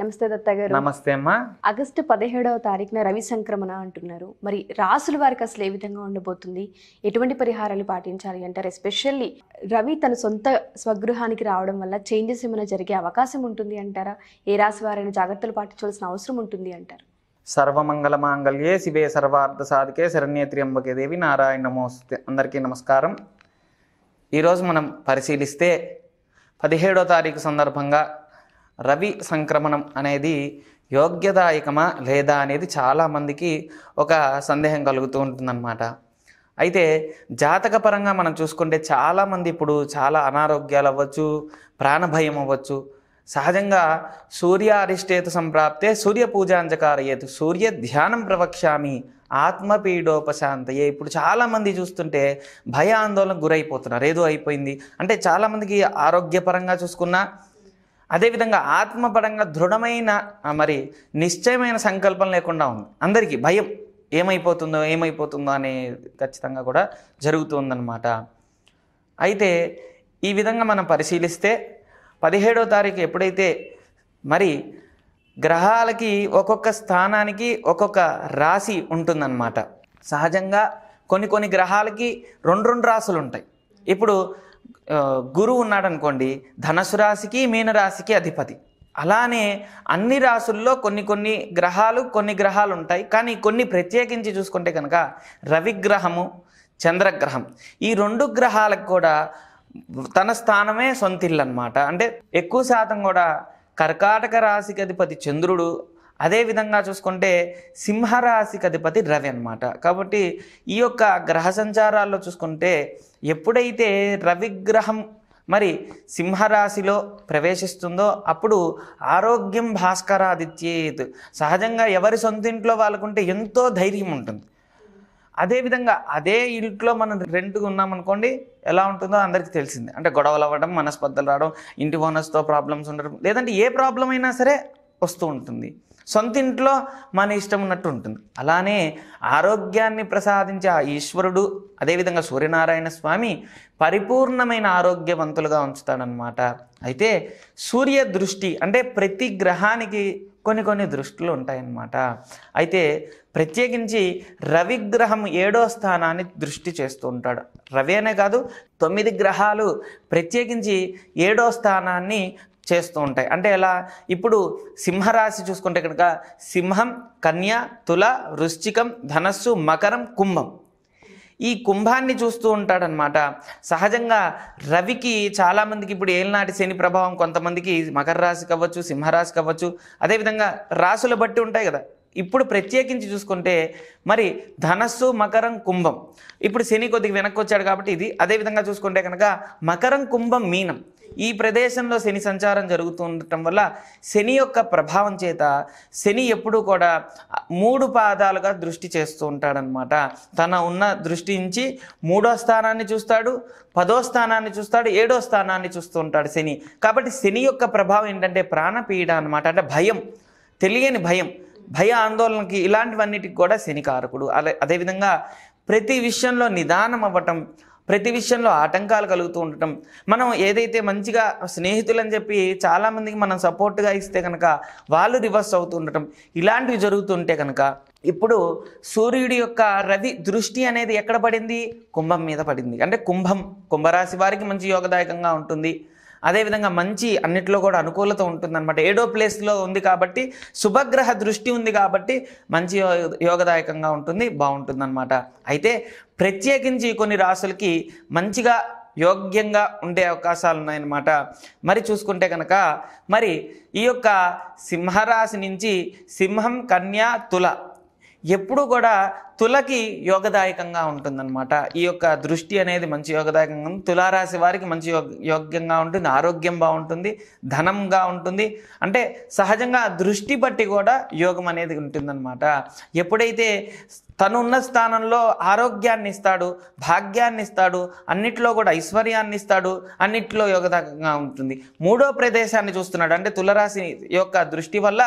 నమస్తే దత్త గారు నమస్తే అమ్మా ఆగస్టు పదిహేడవ తారీఖున రవి సంక్రమణ అంటున్నారు మరి రాసుల వారికి అసలు ఏ విధంగా ఉండబోతుంది ఎటువంటి పరిహారాలు పాటించాలి అంటారు ఎస్పెషల్లీ రవి తన సొంత స్వగృహానికి రావడం వల్ల చేంజెస్ ఏమైనా జరిగే అవకాశం ఉంటుంది అంటారా ఏ రాశి వారైనా జాగ్రత్తలు పాటించవలసిన అవసరం ఉంటుంది అంటారు సర్వమంగళ మాంగళ్యే శివే సర్వార్థ సాధికే అంబకే దేవి నారాయణ నమోస్త అందరికీ నమస్కారం ఈరోజు మనం పరిశీలిస్తే పదిహేడో తారీఖు సందర్భంగా రవి సంక్రమణం అనేది యోగ్యదాయకమా లేదా అనేది చాలామందికి ఒక సందేహం కలుగుతూ ఉంటుందన్నమాట అయితే జాతకపరంగా మనం చూసుకుంటే చాలామంది ఇప్పుడు చాలా అనారోగ్యాలు అవ్వచ్చు ప్రాణభయం అవ్వచ్చు సహజంగా సూర్య అరిష్టేతు సంప్రాప్తే సూర్య పూజాంజకారయేతు సూర్య ధ్యానం ప్రవక్ష్యామి ఆత్మపీడోపశాంతయే ఇప్పుడు చాలామంది చూస్తుంటే భయ ఆందోళనకు గురైపోతున్నారు ఏదో అయిపోయింది అంటే చాలామందికి ఆరోగ్యపరంగా చూసుకున్నా అదేవిధంగా ఆత్మపరంగా దృఢమైన మరి నిశ్చయమైన సంకల్పం లేకుండా ఉంది అందరికీ భయం ఏమైపోతుందో ఏమైపోతుందో అనే ఖచ్చితంగా కూడా జరుగుతుందన్నమాట అయితే ఈ విధంగా మనం పరిశీలిస్తే పదిహేడో తారీఖు ఎప్పుడైతే మరి గ్రహాలకి ఒక్కొక్క స్థానానికి ఒక్కొక్క రాశి ఉంటుందన్నమాట సహజంగా కొన్ని కొన్ని గ్రహాలకి రెండు రెండు రాసులు ఉంటాయి ఇప్పుడు గురువు ఉన్నాడు అనుకోండి ధనసు రాశికి మీనరాశికి అధిపతి అలానే అన్ని రాసుల్లో కొన్ని కొన్ని గ్రహాలు కొన్ని గ్రహాలు ఉంటాయి కానీ కొన్ని ప్రత్యేకించి చూసుకుంటే కనుక రవిగ్రహము చంద్రగ్రహం ఈ రెండు గ్రహాలకు కూడా తన స్థానమే సొంతిల్లు అనమాట అంటే ఎక్కువ శాతం కూడా కర్కాటక రాశికి అధిపతి చంద్రుడు అదేవిధంగా చూసుకుంటే సింహరాశికి అధిపతి రవి అనమాట కాబట్టి ఈ యొక్క గ్రహ సంచారాల్లో చూసుకుంటే ఎప్పుడైతే రవిగ్రహం మరి సింహరాశిలో ప్రవేశిస్తుందో అప్పుడు ఆరోగ్యం భాస్కరాదిత్యేత్ సహజంగా ఎవరి సొంతింట్లో వాళ్ళకుంటే ఎంతో ధైర్యం ఉంటుంది అదేవిధంగా అదే ఇంట్లో మనం రెంట్గా ఉన్నామనుకోండి ఎలా ఉంటుందో అందరికీ తెలిసింది అంటే గొడవలు అవ్వడం మనస్పర్ధలు రావడం ఇంటి ఓనర్స్తో ప్రాబ్లమ్స్ ఉండడం లేదంటే ఏ ప్రాబ్లం అయినా సరే వస్తూ ఉంటుంది సొంత ఇంట్లో మన ఇష్టం ఉన్నట్టు ఉంటుంది అలానే ఆరోగ్యాన్ని ప్రసాదించే ఆ ఈశ్వరుడు అదేవిధంగా సూర్యనారాయణ స్వామి పరిపూర్ణమైన ఆరోగ్యవంతులుగా ఉంచుతాడనమాట అయితే సూర్య దృష్టి అంటే ప్రతి గ్రహానికి కొన్ని కొన్ని దృష్టిలు ఉంటాయన్నమాట అయితే ప్రత్యేకించి రవిగ్రహం ఏడో స్థానాన్ని దృష్టి చేస్తూ ఉంటాడు రవి అనే కాదు తొమ్మిది గ్రహాలు ప్రత్యేకించి ఏడో స్థానాన్ని చేస్తూ ఉంటాయి అంటే ఎలా ఇప్పుడు సింహరాశి చూసుకుంటే కనుక సింహం కన్య తుల వృశ్చికం ధనస్సు మకరం కుంభం ఈ కుంభాన్ని చూస్తూ ఉంటాడనమాట సహజంగా రవికి చాలామందికి ఇప్పుడు ఏళ్ళనాటి శని ప్రభావం కొంతమందికి మకర రాశి కావచ్చు సింహరాశి కావచ్చు అదేవిధంగా రాసులు బట్టి ఉంటాయి కదా ఇప్పుడు ప్రత్యేకించి చూసుకుంటే మరి ధనస్సు మకరం కుంభం ఇప్పుడు శని కొద్దిగా వెనక్కి వచ్చాడు కాబట్టి ఇది అదేవిధంగా చూసుకుంటే కనుక మకరం కుంభం మీనం ఈ ప్రదేశంలో శని సంచారం జరుగుతుండటం వల్ల శని యొక్క ప్రభావం చేత శని ఎప్పుడూ కూడా మూడు పాదాలుగా దృష్టి చేస్తూ ఉంటాడనమాట తన ఉన్న దృష్టి నుంచి మూడో స్థానాన్ని చూస్తాడు పదో స్థానాన్ని చూస్తాడు ఏడో స్థానాన్ని చూస్తూ ఉంటాడు శని కాబట్టి శని యొక్క ప్రభావం ఏంటంటే ప్రాణపీడ అనమాట అంటే భయం తెలియని భయం భయ ఆందోళనకి ఇలాంటివన్నిటికి కూడా శనికారకుడు అదే అదేవిధంగా ప్రతి విషయంలో నిదానం అవ్వటం ప్రతి విషయంలో ఆటంకాలు కలుగుతూ ఉండటం మనం ఏదైతే మంచిగా స్నేహితులని చెప్పి చాలామందికి మనం సపోర్ట్గా ఇస్తే కనుక వాళ్ళు రివర్స్ అవుతూ ఉండటం ఇలాంటివి జరుగుతుంటే కనుక ఇప్పుడు సూర్యుడి యొక్క రవి దృష్టి అనేది ఎక్కడ పడింది కుంభం మీద పడింది అంటే కుంభం కుంభరాశి వారికి మంచి యోగదాయకంగా ఉంటుంది అదేవిధంగా మంచి అన్నిట్లో కూడా అనుకూలత ఉంటుందన్నమాట ఏడో ప్లేస్లో ఉంది కాబట్టి శుభగ్రహ దృష్టి ఉంది కాబట్టి మంచి యోగదాయకంగా ఉంటుంది బాగుంటుంది అనమాట అయితే ప్రత్యేకించి కొన్ని రాసులకి మంచిగా యోగ్యంగా ఉండే అవకాశాలు ఉన్నాయన్నమాట మరి చూసుకుంటే కనుక మరి ఈ యొక్క సింహరాశి నుంచి సింహం కన్యా తుల ఎప్పుడు కూడా తులకి యోగదాయకంగా ఉంటుందన్నమాట ఈ యొక్క దృష్టి అనేది మంచి యోగదాయకంగా ఉంది తులారాశి వారికి మంచి యోగ్యంగా ఉంటుంది ఆరోగ్యం బాగుంటుంది ధనంగా ఉంటుంది అంటే సహజంగా దృష్టి బట్టి కూడా యోగం అనేది ఉంటుందన్నమాట ఎప్పుడైతే తనున్న స్థానంలో ఆరోగ్యాన్ని ఇస్తాడు భాగ్యాన్ని ఇస్తాడు అన్నిట్లో కూడా ఐశ్వర్యాన్ని ఇస్తాడు అన్నిట్లో యోగదంగా ఉంటుంది మూడో ప్రదేశాన్ని చూస్తున్నాడు అంటే తులరాశి యొక్క దృష్టి వల్ల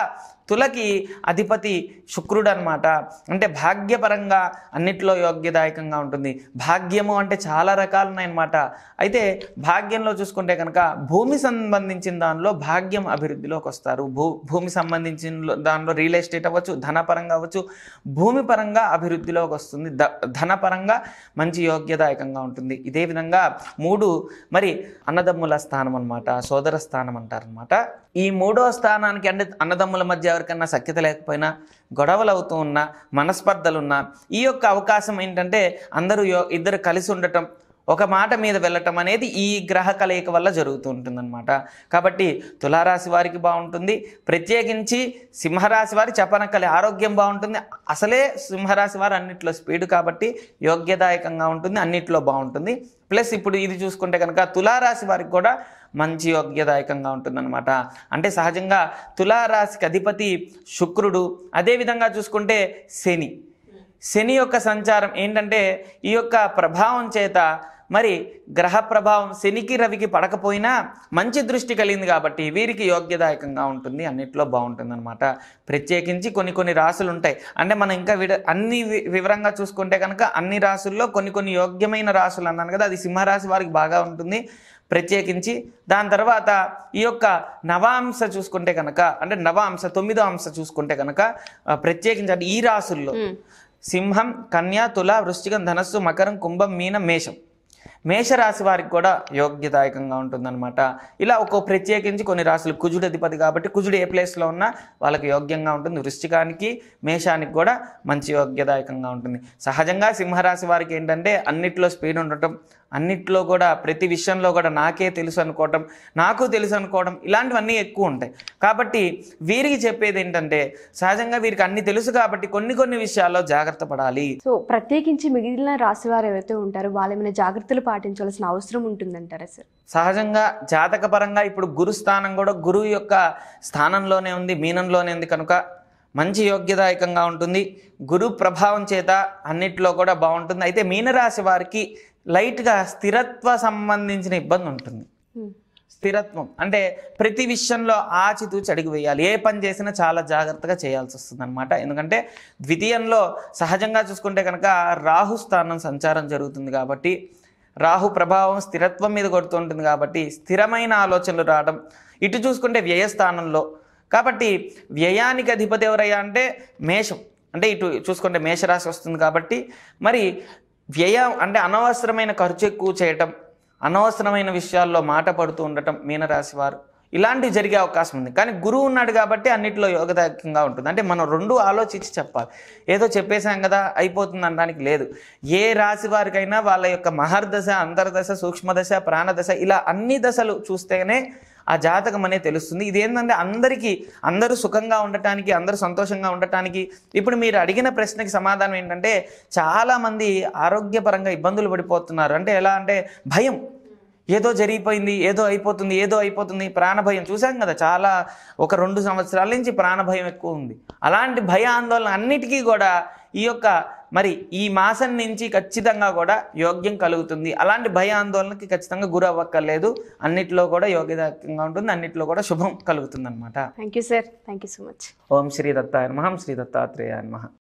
తులకి అధిపతి శుక్రుడు అనమాట అంటే భాగ్యపరంగా అన్నిట్లో యోగ్యదాయకంగా ఉంటుంది భాగ్యము అంటే చాలా రకాలున్నాయన్నమాట అయితే భాగ్యంలో చూసుకుంటే కనుక భూమి సంబంధించిన దానిలో భాగ్యం అభివృద్ధిలోకి వస్తారు భూ భూమి సంబంధించిన దానిలో రియల్ ఎస్టేట్ అవ్వచ్చు ధనపరంగా అవ్వచ్చు భూమి పరంగా అభివృద్ధిలోకి వస్తుంది ద ధనపరంగా మంచి యోగ్యదాయకంగా ఉంటుంది ఇదే విధంగా మూడు మరి అన్నదమ్ముల స్థానం అనమాట సోదర స్థానం అంటారనమాట ఈ మూడో స్థానానికి అండి అన్నదమ్ముల మధ్య ఎవరికన్నా సఖ్యత లేకపోయినా గొడవలు అవుతూ ఉన్నా మనస్పర్ధలున్నా ఈ యొక్క అవకాశం ఏంటంటే అందరూ ఇద్దరు కలిసి ఉండటం ఒక మాట మీద వెళ్ళటం అనేది ఈ గ్రహ కలయిక వల్ల జరుగుతూ ఉంటుందన్నమాట కాబట్టి తులారాశి వారికి బాగుంటుంది ప్రత్యేకించి సింహరాశి వారి చపన ఆరోగ్యం బాగుంటుంది అసలే సింహరాశి వారు అన్నింటిలో స్పీడ్ కాబట్టి యోగ్యదాయకంగా ఉంటుంది అన్నిట్లో బాగుంటుంది ప్లస్ ఇప్పుడు ఇది చూసుకుంటే కనుక తులారాశి వారికి కూడా మంచి యోగ్యదాయకంగా ఉంటుందన్నమాట అంటే సహజంగా తులారాశికి అధిపతి శుక్రుడు అదేవిధంగా చూసుకుంటే శని శని యొక్క సంచారం ఏంటంటే ఈ యొక్క ప్రభావం చేత మరి గ్రహ ప్రభావం శనికి రవికి పడకపోయినా మంచి దృష్టి కలిగింది కాబట్టి వీరికి యోగ్యదాయకంగా ఉంటుంది అన్నిట్లో బాగుంటుంది అనమాట ప్రత్యేకించి కొన్ని కొన్ని రాసులు ఉంటాయి అంటే మనం ఇంకా విడ అన్ని వివరంగా చూసుకుంటే కనుక అన్ని రాసుల్లో కొన్ని కొన్ని యోగ్యమైన రాసులు అన్నాను కదా అది సింహరాశి వారికి బాగా ఉంటుంది ప్రత్యేకించి దాని తర్వాత ఈ యొక్క నవాంశ చూసుకుంటే కనుక అంటే నవాంశ తొమ్మిదో అంశ చూసుకుంటే కనుక ప్రత్యేకించి అంటే ఈ రాసుల్లో సింహం కన్యా తుల వృశ్చికం ధనస్సు మకరం కుంభం మీన మేషం మేషరాశి వారికి కూడా యోగ్యదాయకంగా ఉంటుందన్నమాట ఇలా ఒక్కో ప్రత్యేకించి కొన్ని రాశులు కుజుడు అధిపతి కాబట్టి కుజుడు ఏ ప్లేస్లో ఉన్నా వాళ్ళకి యోగ్యంగా ఉంటుంది వృశ్చికానికి మేషానికి కూడా మంచి యోగ్యదాయకంగా ఉంటుంది సహజంగా సింహరాశి వారికి ఏంటంటే అన్నిట్లో స్పీడ్ ఉండటం అన్నిట్లో కూడా ప్రతి విషయంలో కూడా నాకే తెలుసు అనుకోవటం నాకు తెలుసు అనుకోవడం ఇలాంటివన్నీ ఎక్కువ ఉంటాయి కాబట్టి వీరికి చెప్పేది ఏంటంటే సహజంగా వీరికి అన్ని తెలుసు కాబట్టి కొన్ని కొన్ని విషయాల్లో జాగ్రత్త పడాలి సో ప్రత్యేకించి మిగిలిన రాశి వారు ఎవరైతే ఉంటారో వాళ్ళు జాగ్రత్తలు పాటించాల్సిన అవసరం ఉంటుందంటారా సార్ సహజంగా జాతక పరంగా ఇప్పుడు గురుస్థానం కూడా గురువు యొక్క స్థానంలోనే ఉంది మీనంలోనే ఉంది కనుక మంచి యోగ్యదాయకంగా ఉంటుంది గురు ప్రభావం చేత అన్నిట్లో కూడా బాగుంటుంది అయితే మీనరాశి వారికి లైట్గా స్థిరత్వ సంబంధించిన ఇబ్బంది ఉంటుంది స్థిరత్వం అంటే ప్రతి విషయంలో ఆచితూచి అడిగి వేయాలి ఏ పని చేసినా చాలా జాగ్రత్తగా చేయాల్సి వస్తుంది అనమాట ఎందుకంటే ద్వితీయంలో సహజంగా చూసుకుంటే కనుక రాహు స్థానం సంచారం జరుగుతుంది కాబట్టి రాహు ప్రభావం స్థిరత్వం మీద కొడుతుంటుంది కాబట్టి స్థిరమైన ఆలోచనలు రావడం ఇటు చూసుకుంటే వ్యయస్థానంలో కాబట్టి వ్యయానికి అధిపతి ఎవరయ్యా అంటే మేషం అంటే ఇటు చూసుకుంటే మేషరాశి వస్తుంది కాబట్టి మరి వ్యయం అంటే అనవసరమైన ఖర్చు ఎక్కువ చేయటం అనవసరమైన విషయాల్లో మాట పడుతూ ఉండటం మీనరాశి వారు ఇలాంటివి జరిగే అవకాశం ఉంది కానీ గురువు ఉన్నాడు కాబట్టి అన్నిట్లో యోగదాయకంగా ఉంటుంది అంటే మనం రెండు ఆలోచించి చెప్పాలి ఏదో చెప్పేశాం కదా అయిపోతుంది అనడానికి లేదు ఏ రాశి వారికైనా వాళ్ళ యొక్క మహర్దశ అంతర్దశ సూక్ష్మదశ ప్రాణదశ ఇలా అన్ని దశలు చూస్తేనే ఆ జాతకం అనేది తెలుస్తుంది ఇదేంటంటే అందరికీ అందరూ సుఖంగా ఉండటానికి అందరూ సంతోషంగా ఉండటానికి ఇప్పుడు మీరు అడిగిన ప్రశ్నకి సమాధానం ఏంటంటే చాలామంది ఆరోగ్యపరంగా ఇబ్బందులు పడిపోతున్నారు అంటే ఎలా అంటే భయం ఏదో జరిగిపోయింది ఏదో అయిపోతుంది ఏదో అయిపోతుంది ప్రాణభయం చూసాం కదా చాలా ఒక రెండు సంవత్సరాల నుంచి ప్రాణభయం ఎక్కువ ఉంది అలాంటి భయ ఆందోళన అన్నిటికీ కూడా ఈ యొక్క మరి ఈ మాసం నుంచి ఖచ్చితంగా కూడా యోగ్యం కలుగుతుంది అలాంటి భయాందోళనకి ఖచ్చితంగా గురి అవ్వక్కర్లేదు అన్నిట్లో కూడా యోగ్యదకంగా ఉంటుంది అన్నిట్లో కూడా శుభం కలుగుతుంది అనమాట thank you sir thank you so much ఓం శ్రీ దత్తాయ నమ శ్రీ దత్తాత్రేయ నమ